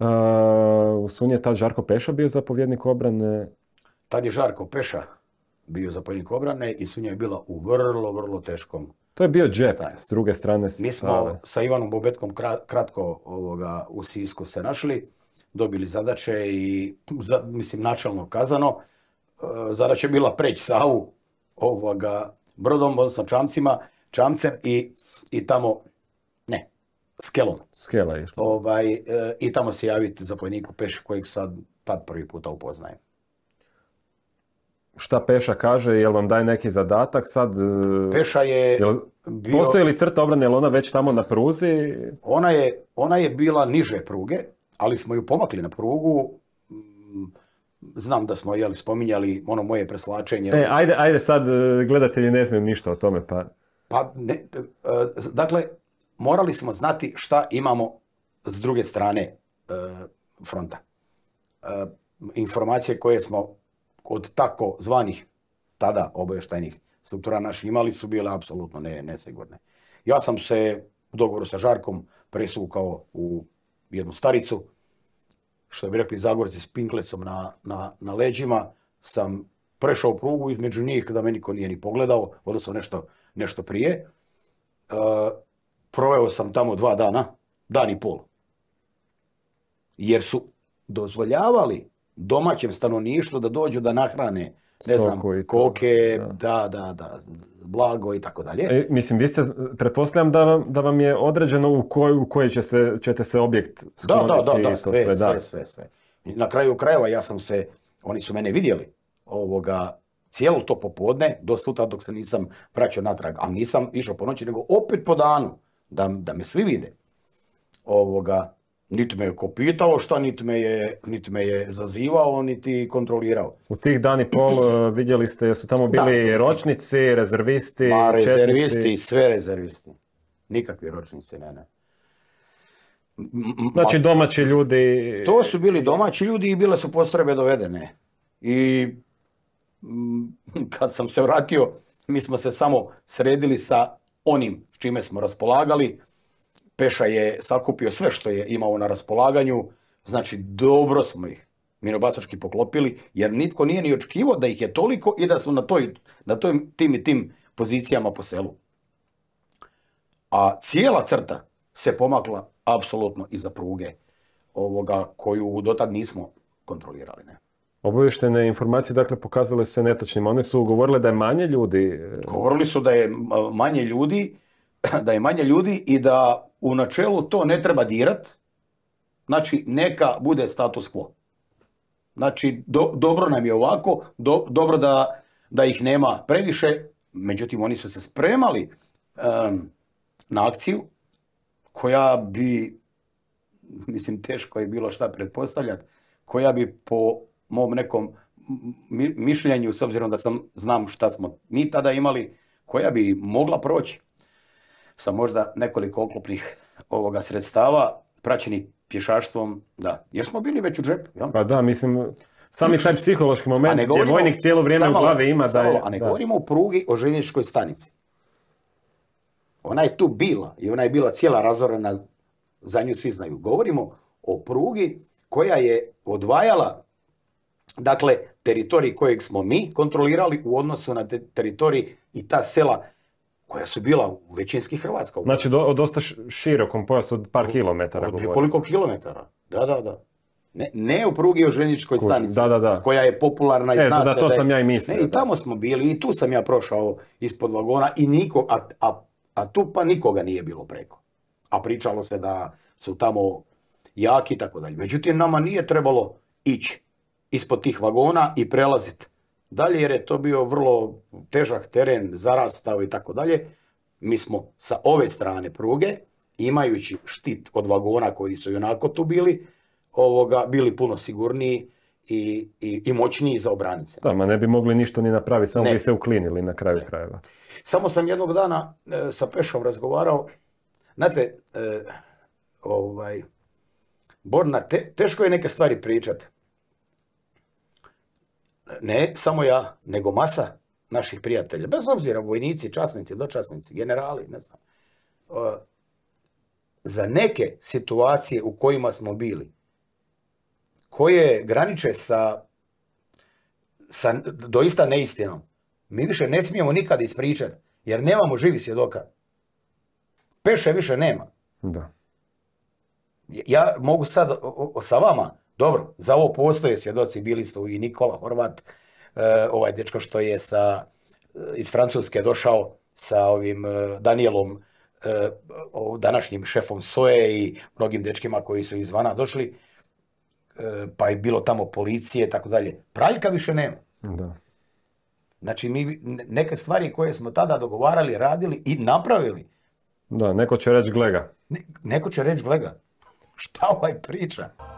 U uh, Sun je tad Žarko Peša bio zapovjednik obrane. Tad je Žarko Peša bio zapovjednik obrane i Sunja je bila u vrlo, vrlo teškom To je bio džep s druge strane. Mi smo sa Ivanom Bobetkom kratko ovoga, u Sisku se našli, dobili zadaće i, mislim, načalno kazano, uh, zadaća je bila preć Savu ovoga, brodom, odnosno čamcima, čamcem i tamo, ne, Skelom. Skela je Ovaj, e, I tamo se javiti zapojniku Peši kojeg sad tad prvi puta upoznajem. Šta Peša kaže, jel vam daje neki zadatak sad? E, Peša je... Jel, Postoji li crta obrane, jel ona već tamo na pruzi? Ona je, ona je bila niže pruge, ali smo ju pomakli na prugu. Mm, znam da smo jel, spominjali ono moje preslačenje. E, ajde, ajde sad e, gledatelji ne znaju ništa o tome. Pa, pa ne, dakle, morali smo znati šta imamo s druge strane e, fronta. E, informacije koje smo od tako zvanih tada obavještajnih struktura naših imali su bile apsolutno ne, nesigurne. Ja sam se u dogovoru sa Žarkom presukao u jednu staricu, što bi rekli Zagorci s pinklecom na, na, na leđima, sam prešao prugu između njih da me niko nije ni pogledao, odnosno nešto, nešto prije. E, proveo sam tamo dva dana, dan i pol. Jer su dozvoljavali domaćem stanovništvu da dođu da nahrane ne znam, koke, da, da, da, blago i tako dalje. E, mislim, vi ste, pretpostavljam da vam, je određeno u koji, će ćete se objekt skloniti. Da, da, da, sve, sve, sve, sve. Na kraju krajeva ja sam se, oni su mene vidjeli, ovoga, cijelo to popodne, do sutra dok se nisam vraćao natrag, a nisam išao po noći, nego opet po danu da, me svi vide. Ovoga, niti me je kopitao šta, niti me je, zazivao, niti kontrolirao. U tih dani pol eh, vidjeli ste, su tamo bili ročnici, rezervisti, Ma, rezervisti, sve rezervisti. Nikakvi ročnici, ne, ne. Znači domaći ljudi... To su bili domaći ljudi i bile su postrebe dovedene. I mm, kad sam se vratio, mi smo se samo sredili sa onim s čime smo raspolagali. Peša je sakupio sve što je imao na raspolaganju, znači dobro smo ih minobacački poklopili, jer nitko nije ni očekivao da ih je toliko i da su na, toj, na toj, tim i tim pozicijama po selu. A cijela crta se pomakla apsolutno iza pruge ovoga koju dotad nismo kontrolirali. Ne? Obavještene informacije, dakle, pokazale su se netočnima. One su govorile da je manje ljudi. E, Govorili su da je manje ljudi, da je manje ljudi i da u načelu to ne treba dirat. Znači, neka bude status quo. Znači, dobro nam je ovako, dobro da, da ih nema previše. Međutim, oni su se spremali na akciju koja bi, mislim, teško je bilo šta pretpostavljati, koja bi po mom nekom mišljenju, s obzirom da sam znam šta smo mi tada imali, koja bi mogla proći sa možda nekoliko oklopnih ovoga sredstava, praćeni pješaštvom, da. Jer smo bili već u džepu. Ja? Pa da, mislim, sami taj psihološki moment gdje vojnik cijelo vrijeme u glavi ima da je... A ne govorimo o prugi o željezničkoj stanici. Ona je tu bila i ona je bila cijela razorena, za nju svi znaju. Govorimo o prugi koja je odvajala Dakle, teritorij kojeg smo mi kontrolirali u odnosu na teritorij i ta sela koja su bila u većinski Hrvatska. Znači, do, dosta širokom pojasu od par kilometara. Od koliko kilometara, da, da, da. Ne, u prugi o željezničkoj stanici, koja je popularna iz e, Da, to sam ja i mislio. I tamo smo bili i tu sam ja prošao ispod vagona i a, a tu pa nikoga nije bilo preko. A pričalo se da su tamo jaki i tako dalje. Međutim, nama nije trebalo ići ispod tih vagona i prelaziti dalje jer je to bio vrlo težak teren, zarastao i tako dalje. Mi smo sa ove strane pruge, imajući štit od vagona koji su onako tu bili, ovoga, bili puno sigurniji i, i, i moćniji za obranice. Da, ma ne bi mogli ništa ni napraviti, samo bi se uklinili na kraju krajeva. Samo sam jednog dana e, sa Pešom razgovarao, znate, e, ovaj, Borna, teško je neke stvari pričati ne samo ja, nego masa naših prijatelja, bez obzira vojnici, časnici, dočasnici, generali, ne znam, za neke situacije u kojima smo bili, koje graniče sa, sa doista neistinom, mi više ne smijemo nikada ispričati, jer nemamo živi svjedoka. Peše više nema. Da. Ja mogu sad sa vama dobro, za ovo postoje svjedoci, bili su i Nikola Horvat, e, ovaj dečko što je sa, e, iz Francuske došao sa ovim e, Danielom, današnjim šefom Soje i mnogim dečkima koji su izvana došli, pa je bilo tamo policije i tako dalje. Praljka više nema. Da. Znači, mi neke stvari koje smo tada dogovarali, radili i napravili. Da, neko će reći glega. Ne, neko će reći glega. Šta ovaj priča?